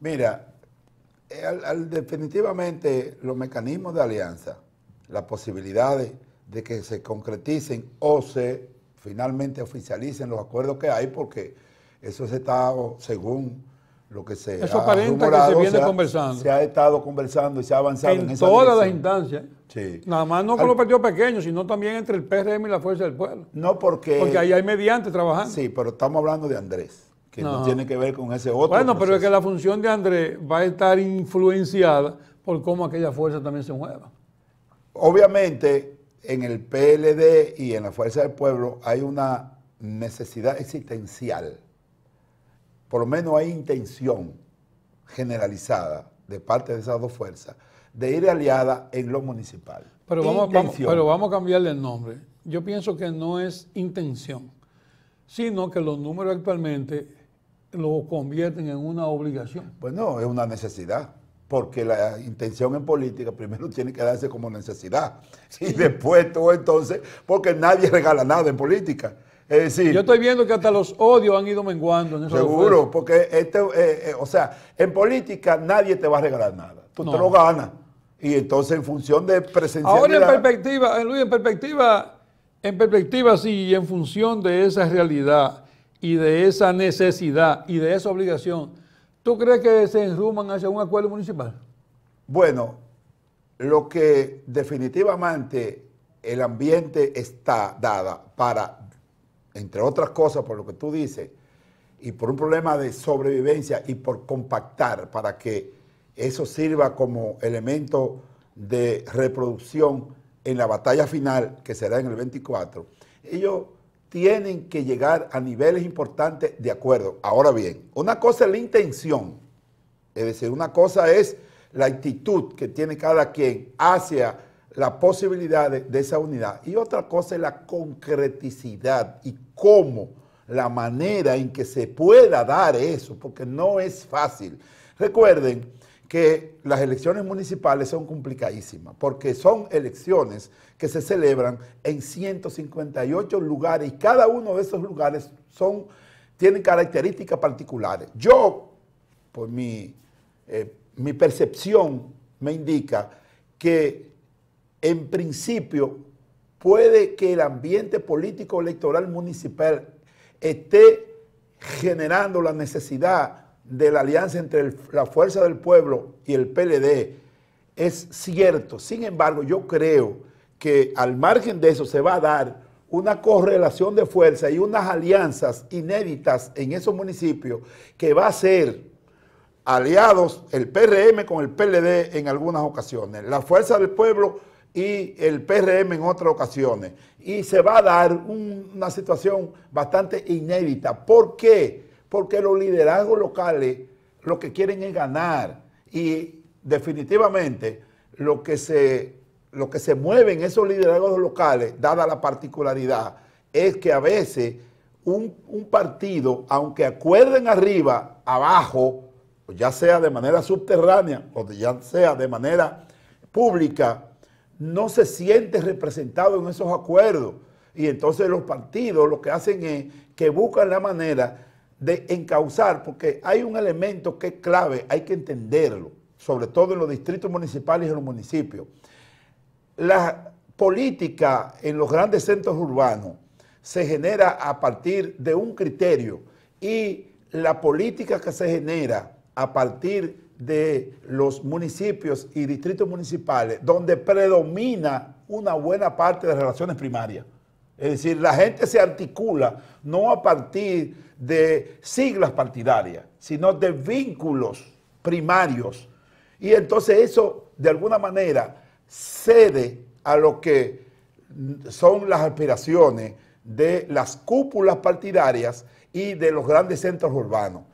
Mira, eh, definitivamente los mecanismos de alianza, las posibilidades de que se concreticen o se finalmente oficialicen los acuerdos que hay, porque eso se estado, según lo que se eso ha que se, viene ha, conversando. se ha estado conversando y se ha avanzado en, en todas las instancias. Sí. Nada más no con los partidos pequeños, sino también entre el PRM y la Fuerza del Pueblo. No porque... Porque ahí hay mediante trabajando. Sí, pero estamos hablando de Andrés que no. tiene que ver con ese otro. Bueno, pero es que la función de Andrés va a estar influenciada por cómo aquella fuerza también se mueva. Obviamente, en el PLD y en la Fuerza del Pueblo hay una necesidad existencial, por lo menos hay intención generalizada de parte de esas dos fuerzas de ir aliada en lo municipal. Pero vamos, pero vamos a cambiarle el nombre. Yo pienso que no es intención, sino que los números actualmente lo convierten en una obligación. Pues no, es una necesidad, porque la intención en política primero tiene que darse como necesidad y después tú entonces, porque nadie regala nada en política. Es decir, yo estoy viendo que hasta los odios han ido menguando. En eso seguro, porque este, eh, eh, o sea, en política nadie te va a regalar nada, tú te lo ganas. Y entonces en función de presencia. Ahora en perspectiva, eh, Luis, en perspectiva, en perspectiva sí, en función de esa realidad y de esa necesidad y de esa obligación, ¿tú crees que se enruman hacia un acuerdo municipal? Bueno, lo que definitivamente el ambiente está dada para, entre otras cosas, por lo que tú dices, y por un problema de sobrevivencia y por compactar para que eso sirva como elemento de reproducción en la batalla final que será en el 24, ellos tienen que llegar a niveles importantes de acuerdo. Ahora bien, una cosa es la intención, es decir, una cosa es la actitud que tiene cada quien hacia las posibilidades de esa unidad y otra cosa es la concreticidad y cómo, la manera en que se pueda dar eso, porque no es fácil. Recuerden que las elecciones municipales son complicadísimas, porque son elecciones que se celebran en 158 lugares y cada uno de esos lugares son, características particulares. Yo, por eh, mi percepción, me indica que en principio puede que el ambiente político electoral municipal esté generando la necesidad de la alianza entre la Fuerza del Pueblo y el PLD es cierto. Sin embargo, yo creo que al margen de eso se va a dar una correlación de fuerza y unas alianzas inéditas en esos municipios que va a ser aliados el PRM con el PLD en algunas ocasiones, la Fuerza del Pueblo y el PRM en otras ocasiones. Y se va a dar una situación bastante inédita. ¿Por qué? porque los liderazgos locales lo que quieren es ganar y definitivamente lo que se, lo que se mueven esos liderazgos locales, dada la particularidad, es que a veces un, un partido, aunque acuerden arriba, abajo, ya sea de manera subterránea o ya sea de manera pública, no se siente representado en esos acuerdos. Y entonces los partidos lo que hacen es que buscan la manera de encauzar, porque hay un elemento que es clave, hay que entenderlo, sobre todo en los distritos municipales y en los municipios. La política en los grandes centros urbanos se genera a partir de un criterio y la política que se genera a partir de los municipios y distritos municipales, donde predomina una buena parte de relaciones primarias. Es decir, la gente se articula no a partir de siglas partidarias, sino de vínculos primarios. Y entonces eso, de alguna manera, cede a lo que son las aspiraciones de las cúpulas partidarias y de los grandes centros urbanos.